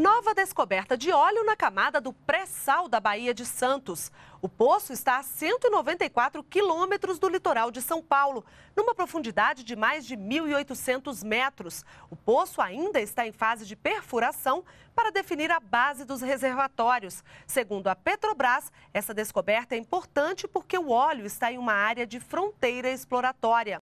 Nova descoberta de óleo na camada do pré-sal da Baía de Santos. O poço está a 194 quilômetros do litoral de São Paulo, numa profundidade de mais de 1.800 metros. O poço ainda está em fase de perfuração para definir a base dos reservatórios. Segundo a Petrobras, essa descoberta é importante porque o óleo está em uma área de fronteira exploratória.